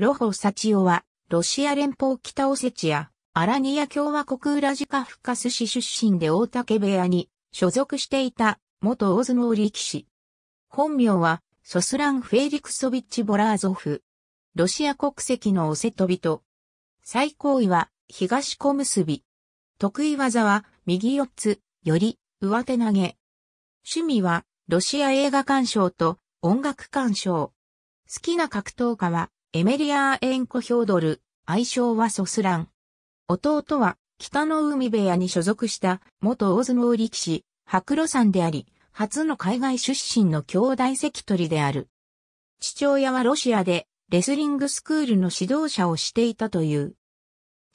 ロホ・サチオは、ロシア連邦北オセチア、アラニア共和国ウラジカフカス市出身で大竹部屋に所属していた元大相撲力士。本名はソスラン・フェイリクソビッチ・ボラーゾフ。ロシア国籍のオセトビと。最高位は東小結び。得意技は右四つ、より上手投げ。趣味はロシア映画鑑賞と音楽鑑賞。好きな格闘家はエメリアーエンコ・ヒョードル、愛称はソスラン。弟は、北の海部屋に所属した、元大相撲力士、白露山であり、初の海外出身の兄弟関取である。父親はロシアで、レスリングスクールの指導者をしていたという。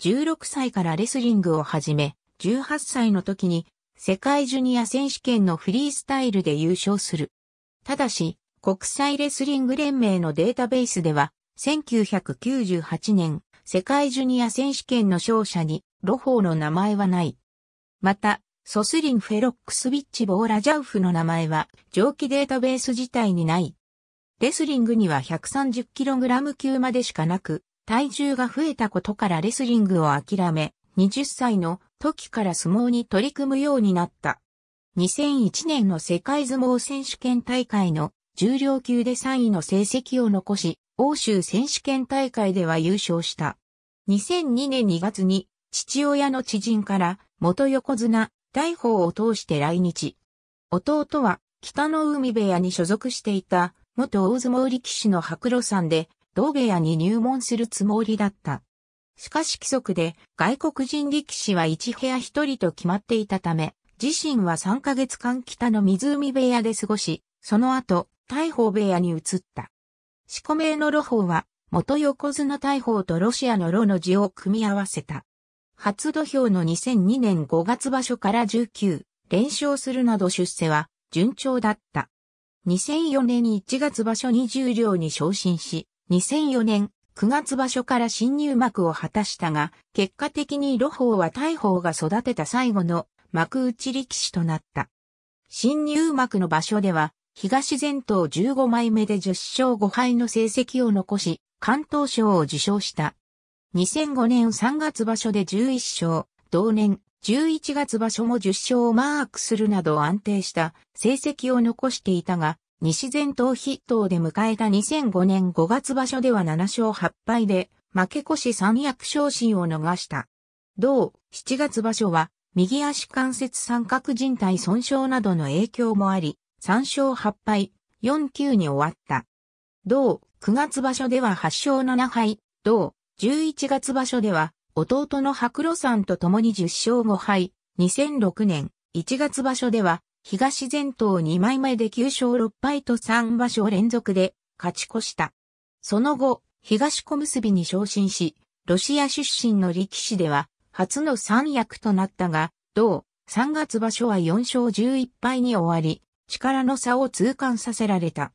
16歳からレスリングを始め、18歳の時に、世界ジュニア選手権のフリースタイルで優勝する。ただし、国際レスリング連盟のデータベースでは、1998年、世界ジュニア選手権の勝者に、ロホーの名前はない。また、ソスリン・フェロックスビッチ・ボーラ・ジャウフの名前は、蒸気データベース自体にない。レスリングには 130kg 級までしかなく、体重が増えたことからレスリングを諦め、20歳の時から相撲に取り組むようになった。2001年の世界相撲選手権大会の重量級で3位の成績を残し、欧州選手権大会では優勝した。2002年2月に父親の知人から元横綱大砲を通して来日。弟は北の海部屋に所属していた元大相撲力士の白露山で同部屋に入門するつもりだった。しかし規則で外国人力士は一部屋一人と決まっていたため、自身は3ヶ月間北の湖部屋で過ごし、その後、大砲部屋に移った。四個名の炉法は、元横綱大砲とロシアの炉の字を組み合わせた。初土俵の2002年5月場所から19、連勝するなど出世は、順調だった。2004年1月場所20両に昇進し、2004年9月場所から新入幕を果たしたが、結果的に炉法は大砲が育てた最後の幕内力士となった。新入幕の場所では、東全島15枚目で10勝5敗の成績を残し、関東賞を受賞した。2005年3月場所で11勝、同年11月場所も10勝をマークするなど安定した成績を残していたが、西前頭筆頭で迎えた2005年5月場所では7勝8敗で、負け越し三役昇進を逃した。同7月場所は、右足関節三角靭帯損傷などの影響もあり、3勝8敗、4級に終わった。同、9月場所では8勝7敗、同、11月場所では、弟の白露さんと共に10勝5敗、2006年、1月場所では、東前頭2枚目で9勝6敗と3場所連続で勝ち越した。その後、東小結に昇進し、ロシア出身の力士では、初の三役となったが、同、3月場所は4勝11敗に終わり、力の差を痛感させられた。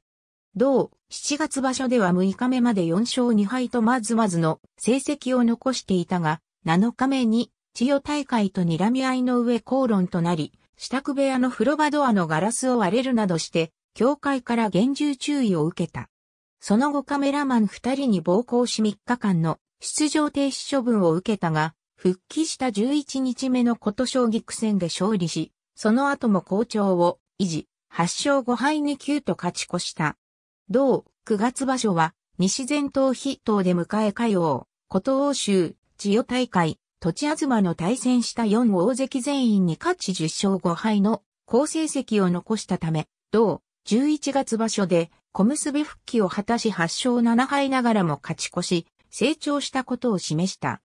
同7月場所では6日目まで4勝2敗とまずまずの成績を残していたが、7日目に千代大会と睨み合いの上口論となり、支度部屋の風呂場ドアのガラスを割れるなどして、協会から厳重注意を受けた。その後カメラマン2人に暴行し3日間の出場停止処分を受けたが、復帰した11日目のこと将棋苦戦で勝利し、その後も好調を維持。8勝5敗に9と勝ち越した。同、9月場所は、西前東筆頭で迎え火曜、琴欧州、千代大会、土地東の対戦した4大関全員に勝ち10勝5敗の好成績を残したため、同、11月場所で小結復帰を果たし8勝7敗ながらも勝ち越し、成長したことを示した。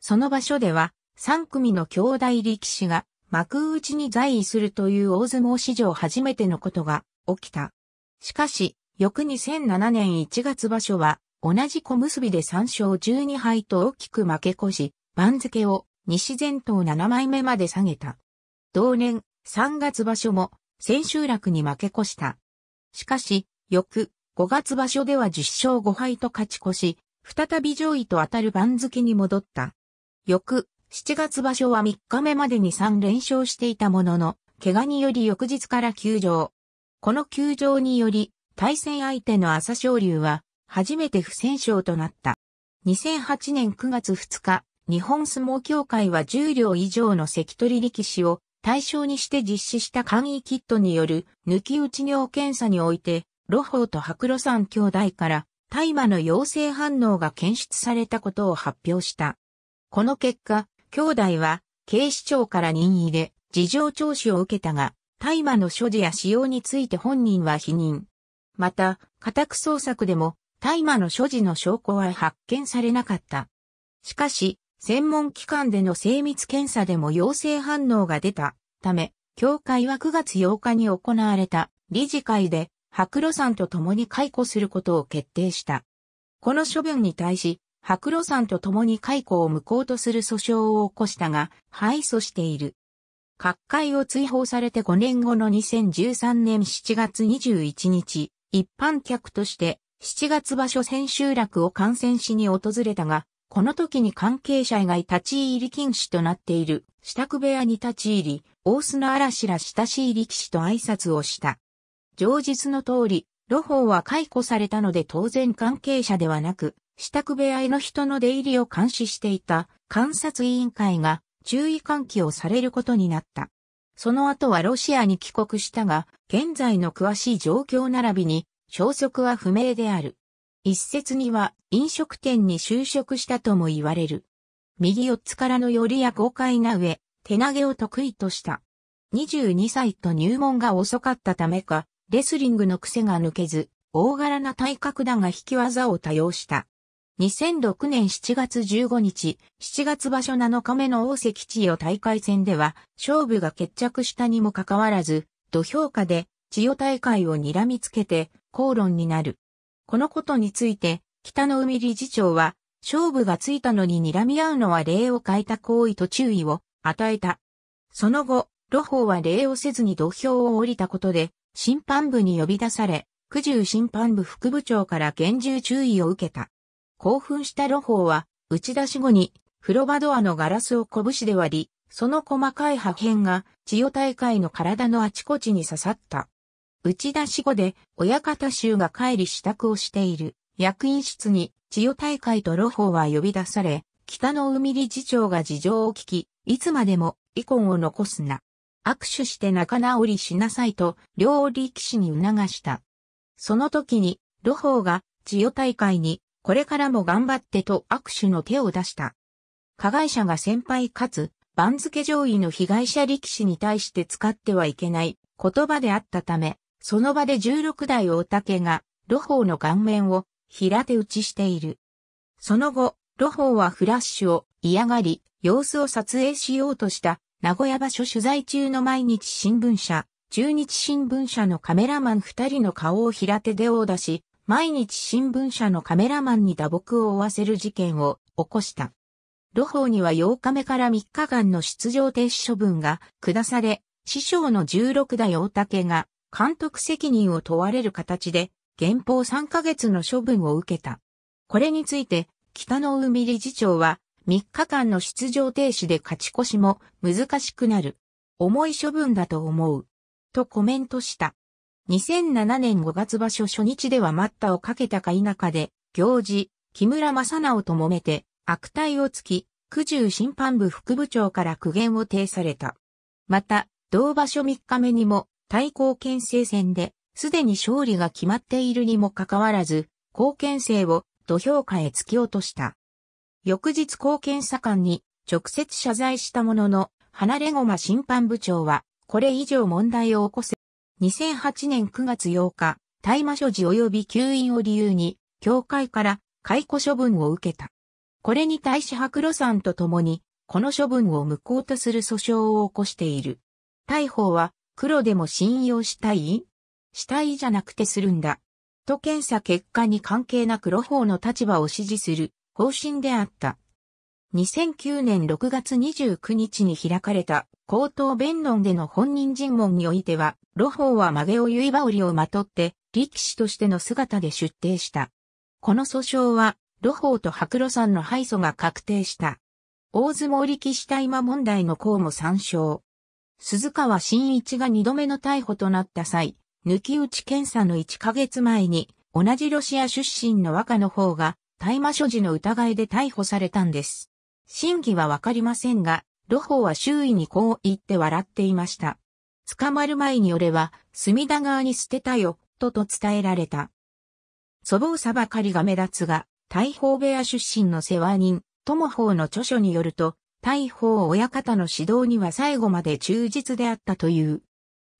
その場所では、3組の兄弟力士が幕内に在位するという大相撲史上初めてのことが起きた。しかし、翌2007年1月場所は、同じ小結で3勝12敗と大きく負け越し、番付を西前頭7枚目まで下げた。同年3月場所も千秋楽に負け越した。しかし、翌5月場所では10勝5敗と勝ち越し、再び上位と当たる番付に戻った。翌7月場所は3日目までに3連勝していたものの、怪我により翌日から休場。この休場により、対戦相手の朝青龍は、初めて不戦勝となった。2008年9月2日、日本相撲協会は10両以上の関取力士を対象にして実施した簡易キットによる抜き打ち尿検査において、ロホーと白露山兄弟から大麻の陽性反応が検出されたことを発表した。この結果、兄弟は警視庁から任意で事情聴取を受けたが、大麻の所持や使用について本人は否認。また、家宅捜索でも大麻の所持の証拠は発見されなかった。しかし、専門機関での精密検査でも陽性反応が出たため、協会は9月8日に行われた理事会で白露さんと共に解雇することを決定した。この処分に対し、白露山と共に解雇を無効とする訴訟を起こしたが、敗訴している。各界を追放されて5年後の2013年7月21日、一般客として7月場所千秋楽を観戦しに訪れたが、この時に関係者以外立ち入り禁止となっている支度部屋に立ち入り、大須の嵐ら親しい力士と挨拶をした。上日の通り、露法は解雇されたので当然関係者ではなく、支度部屋への人の出入りを監視していた観察委員会が注意喚起をされることになった。その後はロシアに帰国したが、現在の詳しい状況並びに消息は不明である。一説には飲食店に就職したとも言われる。右四つからの寄りや豪快な上、手投げを得意とした。22歳と入門が遅かったためか、レスリングの癖が抜けず、大柄な体格だが引き技を多用した。2006年7月15日、7月場所7日目の大関千代大会戦では、勝負が決着したにもかかわらず、土俵下で千代大会を睨みつけて、口論になる。このことについて、北の海理事長は、勝負がついたのに睨み合うのは礼を欠いた行為と注意を与えた。その後、露法は礼をせずに土俵を降りたことで、審判部に呼び出され、九十審判部副部長から厳重注意を受けた。興奮したロホーは、打ち出し後に、風呂場ドアのガラスを拳で割り、その細かい破片が、千代大会の体のあちこちに刺さった。打ち出し後で、親方衆が帰り支度をしている、役員室に、千代大会とロホーは呼び出され、北の海理事長が事情を聞き、いつまでも、遺恨を残すな。握手して仲直りしなさいと、両力士に促した。その時に、ロホーが、千代大会に、これからも頑張ってと握手の手を出した。加害者が先輩かつ、番付上位の被害者力士に対して使ってはいけない言葉であったため、その場で16代大竹が、露法の顔面を平手打ちしている。その後、露法はフラッシュを嫌がり、様子を撮影しようとした名古屋場所取材中の毎日新聞社、中日新聞社のカメラマン二人の顔を平手で大出し、毎日新聞社のカメラマンに打撲を負わせる事件を起こした。路法には8日目から3日間の出場停止処分が下され、師匠の16代大竹が監督責任を問われる形で、原俸3ヶ月の処分を受けた。これについて、北の海理事長は、3日間の出場停止で勝ち越しも難しくなる。重い処分だと思う。とコメントした。2007年5月場所初日では待ったをかけたか否かで、行事、木村正直と揉めて、悪態をつき、九十審判部副部長から苦言を呈された。また、同場所3日目にも、対抗県政戦で、すでに勝利が決まっているにもかかわらず、貢献生を土俵下へ突き落とした。翌日貢献左官に直接謝罪したものの、離れ駒審判部長は、これ以上問題を起こせ2008年9月8日、大麻所持及び吸引を理由に、教会から解雇処分を受けた。これに対し白露山と共に、この処分を無効とする訴訟を起こしている。逮捕は、黒でも信用したいしたいじゃなくてするんだ。と検査結果に関係なく露法の立場を支持する方針であった。2009年6月29日に開かれた口頭弁論での本人尋問においては、露法は曲げを結羽織をまとって、力士としての姿で出廷した。この訴訟は、露法と白露山の敗訴が確定した。大相撲力士大麻問題の項も参照。鈴川真一が二度目の逮捕となった際、抜き打ち検査の1ヶ月前に、同じロシア出身の和歌の方が、大麻所持の疑いで逮捕されたんです。真偽はわかりませんが、ロホは周囲にこう言って笑っていました。捕まる前に俺は、隅田川に捨てたよ、とと伝えられた。粗暴さばかりが目立つが、大砲部屋出身の世話人、友方の著書によると、大砲親方の指導には最後まで忠実であったという。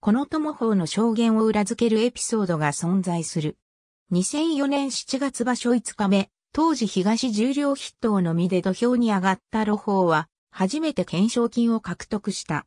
この友方の証言を裏付けるエピソードが存在する。2004年7月場所5日目、当時東十両筆頭の身で土俵に上がった露法は、初めて懸賞金を獲得した。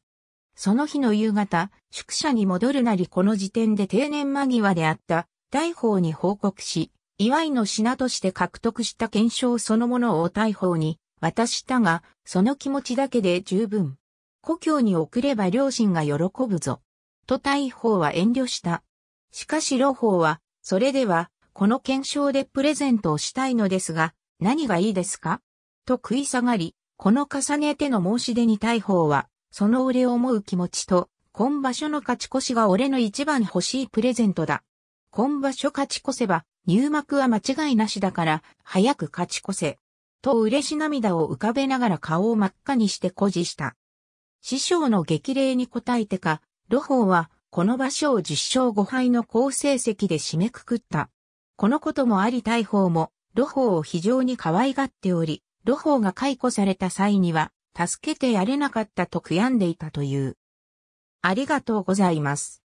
その日の夕方、宿舎に戻るなりこの時点で定年間際であった大砲に報告し、祝いの品として獲得した検証そのものを大砲に渡したが、その気持ちだけで十分。故郷に送れば両親が喜ぶぞ。と大砲は遠慮した。しかし老砲は、それでは、この検証でプレゼントをしたいのですが、何がいいですかと食い下がり、この重ねての申し出に大砲は、その俺を思う気持ちと、今場所の勝ち越しが俺の一番欲しいプレゼントだ。今場所勝ち越せば、入幕は間違いなしだから、早く勝ち越せ。と嬉し涙を浮かべながら顔を真っ赤にして誇示した。師匠の激励に応えてか、露鵬は、この場所を10勝5敗の好成績で締めくくった。このこともあり大砲も、露鵬を非常に可愛がっており、路法が解雇された際には、助けてやれなかったと悔やんでいたという。ありがとうございます。